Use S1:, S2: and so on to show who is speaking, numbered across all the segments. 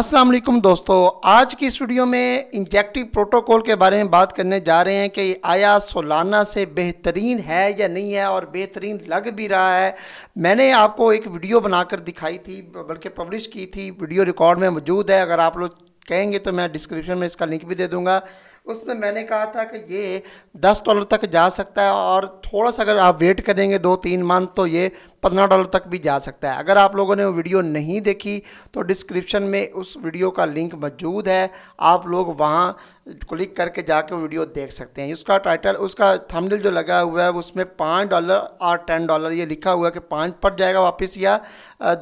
S1: अस्सलाम वालेकुम दोस्तों आज की इस वीडियो में इंजेक्टिव प्रोटोकॉल के बारे में बात करने जा रहे हैं कि आया सोलाना से बेहतरीन है या नहीं है और बेहतरीन लग भी रहा है मैंने आपको एक वीडियो बनाकर दिखाई थी बल्कि पब्लिश की थी वीडियो रिकॉर्ड में मौजूद है अगर आप लोग कहेंगे तो मैं डिस्क्रिप्शन में इसका लिंक भी दे दूँगा उसमें मैंने कहा था कि ये दस डॉलर तक जा सकता है और थोड़ा सा अगर आप वेट करेंगे दो तीन मंथ तो ये पंद्रह डॉलर तक भी जा सकता है अगर आप लोगों ने वो वीडियो नहीं देखी तो डिस्क्रिप्शन में उस वीडियो का लिंक मौजूद है आप लोग वहाँ क्लिक करके जाके वीडियो देख सकते हैं उसका टाइटल उसका थंबनेल जो लगा हुआ है उसमें पाँच डॉलर और टेन डॉलर ये लिखा हुआ है कि पाँच पर जाएगा वापस या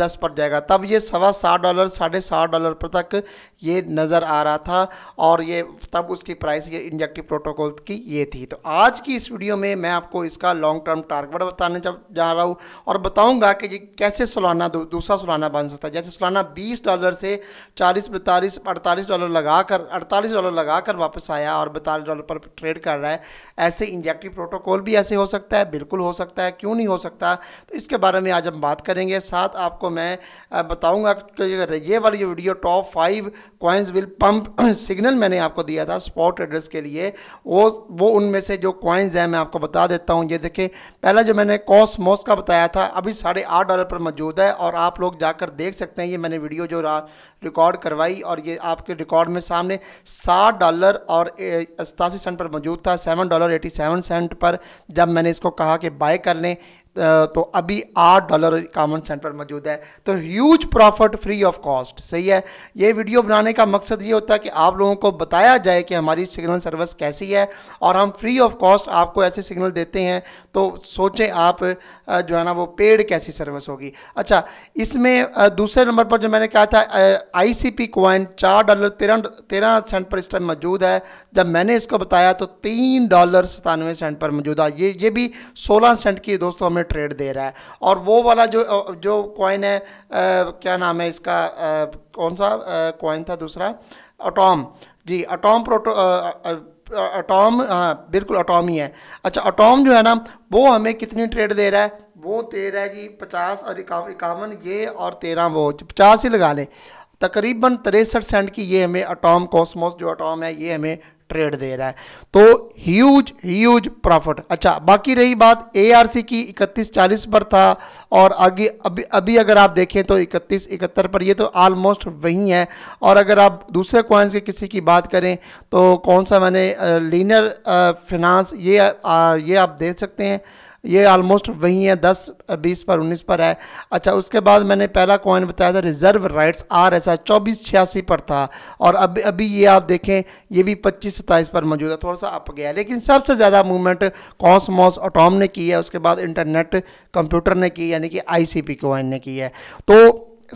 S1: दस पर जाएगा तब ये सवा सात डॉलर साढ़े सात डॉलर पर तक ये नज़र आ रहा था और ये तब उसकी प्राइस ये इंजेक्टिव प्रोटोकॉल की ये थी तो आज की इस वीडियो में मैं आपको इसका लॉन्ग टर्म टारगेट बताने जा रहा हूँ और बताऊंगा कि ये कैसे सालाना दो, दूसरा सालाना बन सकता है जैसे सालाना 20 डॉलर से 40 बैतालीस अड़तालीस डॉलर लगा कर अड़तालीस डॉलर लगा कर वापस आया और बैतालीस डॉलर पर ट्रेड कर रहा है ऐसे इंजेक्टिव प्रोटोकॉल भी ऐसे हो सकता है बिल्कुल हो सकता है क्यों नहीं हो सकता तो इसके बारे में आज हम बात करेंगे साथ आपको मैं बताऊँगा कि ये वाली video top five coins will pump signal मैंने आपको दिया था स्पॉट एड्रेस के लिए वो वो उनमें से जो कॉइन्स हैं मैं आपको बता देता हूँ ये देखें पहला जो मैंने कॉस्मोस का बताया था अभी साढ़े आठ डॉलर पर मौजूद है और आप लोग जाकर देख सकते हैं ये मैंने वीडियो जो रिकॉर्ड करवाई और ये आपके रिकॉर्ड में सामने साठ डॉलर और सतासी सेंट पर मौजूद था seven dollar eighty seven cent पर जब मैंने इसको कहा कि बाय कर लें तो अभी आठ डॉलर इक्यावन सेंट पर मौजूद है तो huge profit free of cost सही है ये वीडियो बनाने का मकसद ये होता है कि आप लोगों को बताया जाए कि हमारी सिग्नल सर्विस कैसी है और हम फ्री ऑफ कॉस्ट आपको ऐसे सिग्नल देते हैं तो सोचें आप जो है ना वो पेड कैसी सर्विस होगी अच्छा इसमें दूसरे नंबर पर जो मैंने कहा था आई सी पी कॉइन चार डॉलर तेरह तेरह सेंट पर इस टाइम मौजूद है जब मैंने इसको बताया तो तीन डॉलर सतानवे सेंट पर मौजूद है ये ये भी सोलह सेंट की दोस्तों हमें ट्रेड दे रहा है और वो वाला जो जो कॉइन है आ, क्या नाम है इसका आ, कौन सा कॉइन था दूसरा अटोम जी अटोम प्रोटो आ, आ, अटोम हाँ बिल्कुल अटोम ही है अच्छा अटोम जो है ना वो हमें कितनी ट्रेड दे रहा है वो तेरह जी पचास और इक्यावन ये और तेरह वो पचास ही लगा लें तकरीबन तिरसठ सेंट की ये हमें अटोम कॉस्मोस जो अटोम है ये हमें ट्रेड दे रहा है तो ह्यूज ह्यूज प्रॉफिट अच्छा बाकी रही बात एआरसी की इकतीस चालीस पर था और आगे अभी अभी अगर आप देखें तो इकतीस इकहत्तर पर ये तो ऑलमोस्ट वही है और अगर आप दूसरे क्वाइंस के किसी की बात करें तो कौन सा मैंने लीनर फिनांस ये आ, ये आप देख सकते हैं ये ऑलमोस्ट वही है दस बीस पर उन्नीस पर है अच्छा उसके बाद मैंने पहला कॉइन बताया था reserve rights R S I चौबीस छियासी पर था और अभी अभी ये आप देखें ये भी पच्चीस सत्ताईस पर मौजूद है थोड़ा सा अप गया लेकिन सबसे ज़्यादा मूवमेंट कॉस्मॉस ऑटोम ने की है उसके बाद इंटरनेट कंप्यूटर ने की यानी कि आई सी पी ने की है तो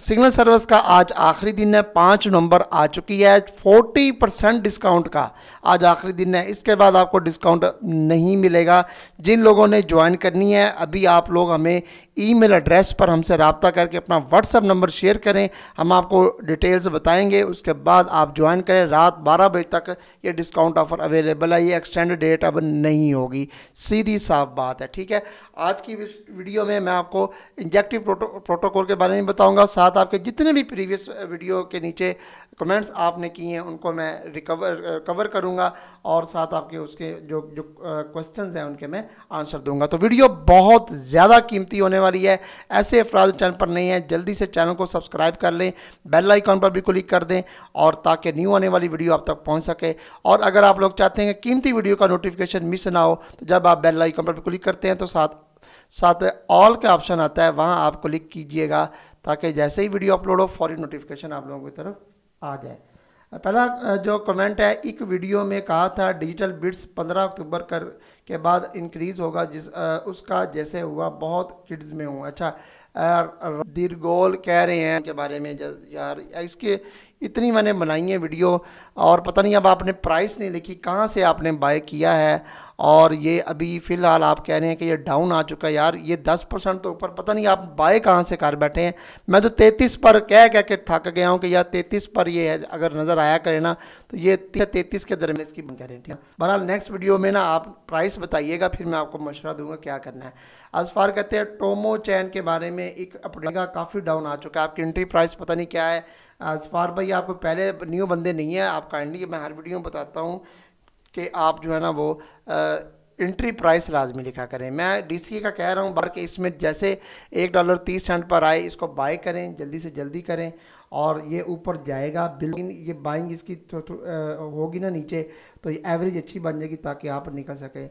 S1: सिग्नल सर्विस का आज आखिरी दिन है पाँच नवंबर आ चुकी है फोर्टी परसेंट डिस्काउंट का आज आखिरी दिन है इसके बाद आपको डिस्काउंट नहीं मिलेगा जिन लोगों ने ज्वाइन करनी है अभी आप लोग हमें ईमेल एड्रेस पर हमसे रबता करके अपना व्हाट्सअप नंबर शेयर करें हम आपको डिटेल्स बताएंगे उसके बाद आप ज्वाइन करें रात बारह बजे तक ये डिस्काउंट ऑफर अवेलेबल है ये एक्सटेंड डेट अब नहीं होगी सीधी साफ बात है ठीक है आज की वीडियो में मैं आपको इंजेक्टिव प्रोटोकॉल के बारे में बताऊँगा साथ आपके जितने भी प्रीवियस वीडियो के नीचे कमेंट्स आपने किए हैं उनको मैं रिकवर कवर करूंगा और साथ आपके उसके जो जो क्वेश्चन हैं उनके मैं आंसर दूंगा तो वीडियो बहुत ज़्यादा कीमती होने वाली है ऐसे अफराज चैनल पर नहीं है जल्दी से चैनल को सब्सक्राइब कर लें बेल आइकॉन पर भी क्लिक कर दें और ताकि न्यू आने वाली वीडियो आप तक पहुँच सके और अगर आप लोग चाहते हैं कि कीमती वीडियो का नोटिफिकेशन मिस ना हो तो जब आप बेल आइकॉन पर क्लिक करते हैं तो साथ साथ ऑल का ऑप्शन आता है वहाँ आप क्लिक कीजिएगा ताकि जैसे ही वीडियो अपलोड हो फॉरन नोटिफिकेशन आप लोगों की तरफ आ जाए पहला जो कमेंट है एक वीडियो में कहा था डिजिटल बिट्स 15 अक्टूबर कर के बाद इंक्रीज़ होगा जिस उसका जैसे हुआ बहुत किड्स में हुआ अच्छा दीर्घोल कह रहे हैं के बारे में यार इसके इतनी मैंने बनाई है वीडियो और पता नहीं अब आपने प्राइस नहीं लिखी कहाँ से आपने बाय किया है और ये अभी फ़िलहाल आप कह रहे हैं कि ये डाउन आ चुका है यार ये दस परसेंट तो ऊपर पता नहीं आप बाय कहाँ से कर बैठे हैं मैं तो तैंतीस पर कह कह के थक गया हूँ कि यार तैंतीस पर ये अगर नज़र आया करें ना तो ये तैंतीस के दरमियान इसकी बन गारंटी है बहरहाल नेक्स्ट वीडियो में ना आप प्राइस बताइएगा फिर मैं आपको मशवरा दूंगा क्या करना है असफार कहते हैं टोमो चैन के बारे में एक अपडेट काफ़ी डाउन आ चुका है आपकी एंट्री प्राइस पता नहीं क्या है सफ़ार uh, भाई आपको पहले न्यू बंदे नहीं हैं आप काइंडली मैं हर वीडियो में बताता हूँ कि आप जो है ना वो इंट्री uh, प्राइस लाजमी लिखा करें मैं डीसीए का कह रहा हूँ बल्कि इसमें जैसे एक डॉलर तीस सेंट पर आए इसको बाय करें जल्दी से जल्दी करें और ये ऊपर जाएगा बिल्कुल ये बाइंग इसकी तो, तो, uh, होगी ना नीचे तो ये एवरेज अच्छी बन जाएगी ताकि आप निकल सकें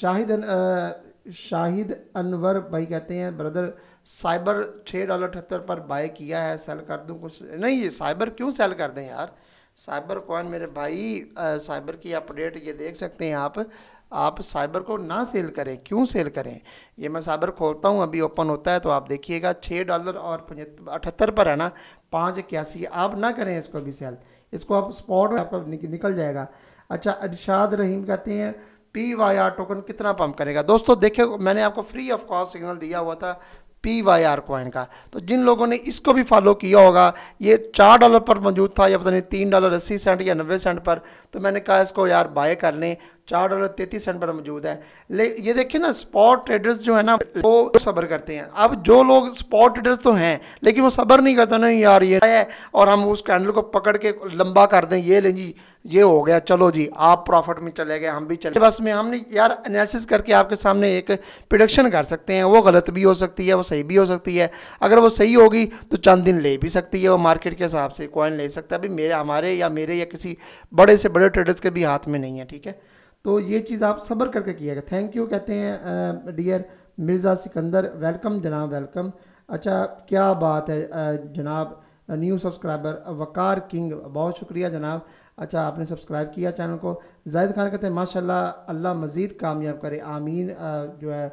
S1: शाहिद अन, आ, शाहिद अनवर भाई कहते हैं ब्रदर साइबर छः डॉलर अठहत्तर पर बाय किया है सेल कर दूँ कुछ नहीं ये साइबर क्यों सेल कर दें यार साइबर कॉइन मेरे भाई आ, साइबर की अपडेट ये देख सकते हैं आप आप साइबर को ना सेल करें क्यों सेल करें ये मैं साइबर खोलता हूँ अभी ओपन होता है तो आप देखिएगा छः डॉलर और अठहत्तर पर है ना पाँच इक्यासी आप ना करें इसको भी सेल इसको आप स्पॉट में आपका निक, निकल जाएगा अच्छा अरशाद रहीम कहते हैं पी वाई आर टोकन कितना पम्प करेगा दोस्तों देखिए मैंने आपको फ्री ऑफ कॉस्ट सिग्नल दिया हुआ था पी वाई आर कॉइन का तो जिन लोगों ने इसको भी फॉलो किया होगा ये चार डॉलर पर मौजूद था या पता नहीं तीन डॉलर अस्सी सेंट या नब्बे सेंट पर तो मैंने कहा इसको यार बाय कर लें चार डॉलर तैतीस सेंट पर मौजूद है ले ये देखिए ना स्पॉट ट्रेडर्स जो है ना वो सब्र करते हैं अब जो लोग स्पॉट ट्रेडर्स तो हैं लेकिन वो सब्र नहीं करते नहीं यार ये है और हम उस कैंडल को पकड़ के लंबा कर दें ये लें जी ये हो गया चलो जी आप प्रॉफिट में चले गए हम भी चले बस में हमने यार एनालिसिस करके आपके सामने एक प्रोडक्शन कर सकते हैं वो गलत भी हो सकती है वो सही भी हो सकती है अगर वो सही होगी तो चंद दिन ले भी सकती है वो मार्केट के हिसाब से कॉइन ले सकता है अभी मेरे हमारे या मेरे या किसी बड़े से बड़े ट्रेडर्स के भी हाथ में नहीं है ठीक है तो ये चीज़ आप सब्र करके किया थैंक यू कहते हैं डियर मिर्ज़ा सिकंदर वेलकम जनाब वेलकम अच्छा क्या बात है जनाब न्यू सब्सक्राइबर वकार किंग बहुत शुक्रिया जनाब अच्छा आपने सब्सक्राइब किया चैनल को जाहिद खान कहते हैं माशा अल्लाह मज़ीद कामयाब करे आमीन जो है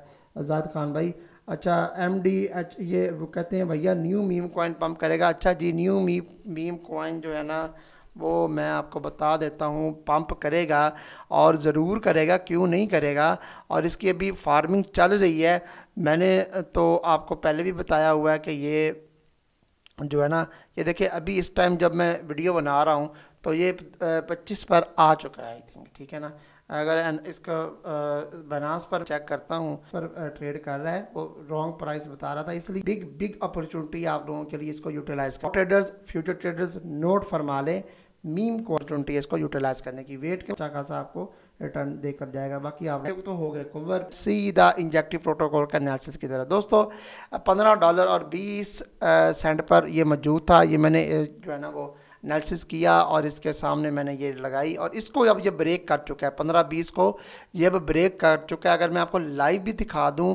S1: जाहिद खान भाई अच्छा एम डी एच ये वो कहते हैं भैया न्यू मीम कॉइन पम्प करेगा अच्छा जी न्यू मी मीम कॉइन जो है ना वो मैं आपको बता देता हूँ पंप करेगा और ज़रूर करेगा क्यों नहीं करेगा और इसकी अभी फार्मिंग चल रही है मैंने तो आपको पहले भी बताया हुआ है कि ये जो है ना ये देखिए अभी इस टाइम जब मैं वीडियो बना रहा हूँ तो ये पच्चीस पर आ चुका है आई थिंक ठीक है ना अगर इसका बनास पर चेक करता हूँ पर ट्रेड कर रहा है वो रॉन्ग प्राइस बता रहा था इसलिए बिग बिग अपॉर्चुनिटी आप लोगों के लिए इसको यूटिलाइज कर ट्रेडर्स फ्यूचर ट्रेडर्स नोट फरमा लें मीम को अपॉर्चुनिटी इसको यूटिलाइज करने की वेट के अच्छा खासा आपको रिटर्न देकर जाएगा बाकी आप तो हो गए कवर सीधा इंजेक्टिव प्रोटोकॉल का एनालिसिस की तरह दोस्तों पंद्रह डॉलर और बीस सेंट पर यह मौजूद था ये मैंने जो है ना वो एनालिसिस किया और इसके सामने मैंने ये लगाई और इसको अब ये ब्रेक कर चुका है पंद्रह बीस को ये अब ब्रेक कर चुका है अगर मैं आपको लाइव भी दिखा दूँ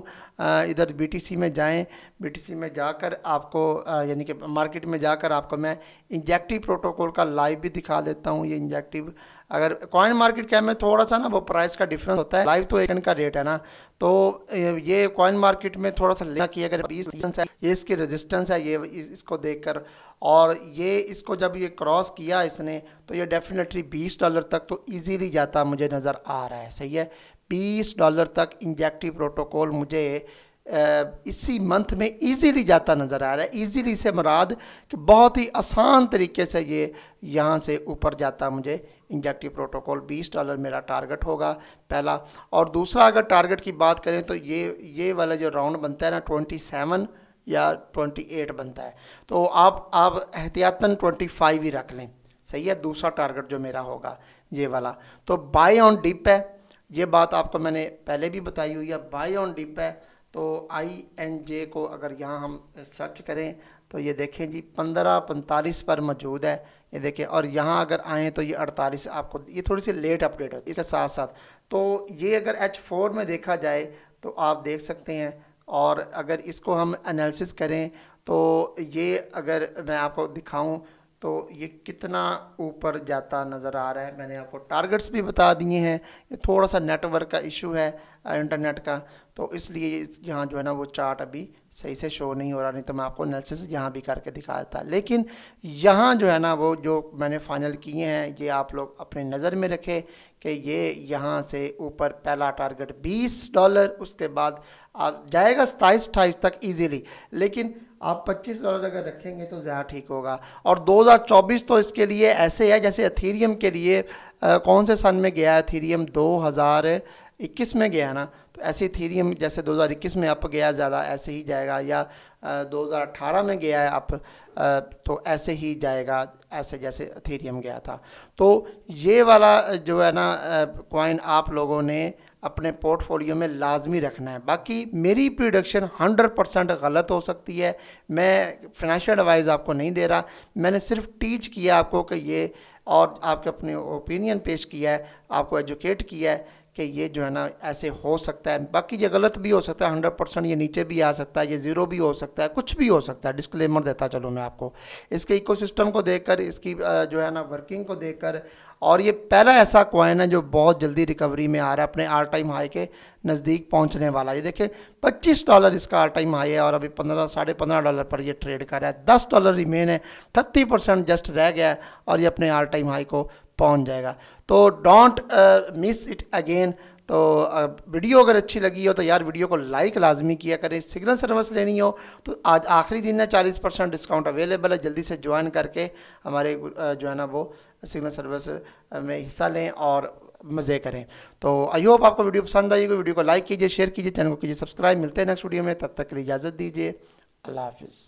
S1: इधर बीटीसी में जाएं बीटीसी में जाकर आपको यानी कि मार्केट में जाकर आपको मैं इंजेक्टिव प्रोटोकॉल का लाइव भी दिखा देता हूँ ये इंजेक्टिव अगर कॉइन मार्केट कैप में थोड़ा सा ना वो प्राइस का डिफरेंस होता है लाइव तो एक का रेट है ना तो ये कॉइन मार्केट में थोड़ा सा लेना कि अगर बीस है ये इसकी रेजिस्टेंस है ये इसको देखकर और ये इसको जब ये क्रॉस किया इसने तो ये डेफिनेटली बीस डॉलर तक तो ईजीली जाता मुझे नज़र आ रहा है सही है बीस डॉलर तक इंजेक्टिव प्रोटोकॉल मुझे इसी मंथ में इजीली जाता नज़र आ रहा है इजीली से मुराद कि बहुत ही आसान तरीके से ये यहाँ से ऊपर जाता मुझे इंजेक्टिव प्रोटोकॉल 20 डॉलर मेरा टारगेट होगा पहला और दूसरा अगर टारगेट की बात करें तो ये ये वाला जो राउंड बनता है ना 27 या 28 बनता है तो आप आप एहतियातन 25 ही रख लें सही है दूसरा टारगेट जो मेरा होगा ये वाला तो बाय ऑन डिप है ये बात आपको मैंने पहले भी बताई हुई है बाय ऑन डिप है तो आई एन जे को अगर यहाँ हम सर्च करें तो ये देखें जी पंद्रह पैंतालीस पर मौजूद है ये देखिए और यहाँ अगर आएँ तो ये अड़तालीस आपको ये थोड़ी सी लेट अपडेट होती है इसके साथ साथ तो ये अगर एच फोर में देखा जाए तो आप देख सकते हैं और अगर इसको हम एनालिसिस करें तो ये अगर मैं आपको दिखाऊं तो ये कितना ऊपर जाता नज़र आ रहा है मैंने आपको टारगेट्स भी बता दिए हैं ये थोड़ा सा नेटवर्क का इशू है इंटरनेट का तो इसलिए यहाँ जो है ना वो चार्ट अभी सही से शो नहीं हो रहा नहीं तो मैं आपको एनालिसिस यहाँ भी करके दिखा देता लेकिन यहाँ जो है ना वो जो मैंने फाइनल किए हैं ये आप लोग अपने नज़र में रखें कि ये यहाँ से ऊपर पहला टारगेट बीस डॉलर उसके बाद आप जाएगा सताईस अट्ठाईस तक ईजीली लेकिन आप पच्चीस डॉलर अगर रखेंगे तो ज़्यादा ठीक होगा और 2024 तो इसके लिए ऐसे है जैसे अथीरियम के लिए आ, कौन से सन में गया एथीरियम 2021 में गया ना तो ऐसे थीरियम जैसे 2021 में अप गया ज़्यादा ऐसे ही जाएगा या आ, 2018 में गया है अप आ, तो ऐसे ही जाएगा ऐसे जैसे अथीरियम गया था तो ये वाला जो है ना कॉइन आप लोगों ने अपने पोर्टफोलियो में लाजमी रखना है बाकी मेरी प्रोडक्शन 100 परसेंट गलत हो सकती है मैं फाइनेंशियल एडवाइस आपको नहीं दे रहा मैंने सिर्फ टीच किया आपको कि ये और आपके अपने ओपिनियन पेश किया है आपको एजुकेट किया है कि ये जो है ना ऐसे हो सकता है बाकी ये गलत भी हो सकता है हंड्रेड परसेंट ये नीचे भी आ सकता है ये ज़ीरो भी हो सकता है कुछ भी हो सकता है डिस्क्लेमर देता चलो मैं आपको इसके इकोसिस्टम को देखकर इसकी जो है ना वर्किंग को देखकर और ये पहला ऐसा कॉइन है जो बहुत जल्दी रिकवरी में आ रहा है अपने आल टाइम हाई के नज़दीक पहुंचने वाला ये देखिए 25 डॉलर इसका आल टाइम हाई है और अभी 15 साढ़े पंद्रह डॉलर पर ये ट्रेड कर रहा है 10 डॉलर रिमेन है 30 परसेंट जस्ट रह गया है और ये अपने आल टाइम हाई को पहुंच जाएगा तो डोंट मिस इट अगेन तो वीडियो uh, अगर अच्छी लगी हो तो यार वीडियो को लाइक लाजमी किया करें सिग्नल सर्विस लेनी हो तो आज आखिरी दिन है चालीस परसेंट डिस्काउंट अवेलेबल है जल्दी से ज्वाइन करके हमारे uh, जो है ना वो सिग्नल सर्विस uh, में हिस्सा लें और मज़े करें तो आई होप आपको वीडियो पसंद आई होगी वीडियो को लाइक कीजिए शेयर कीजिए चैनल को कीजिए सब्सक्राइब मिलते हैं नेक्स्ट वीडियो में तब तक के लिए इजाज़त दीजिए अल्लाह हाफिज़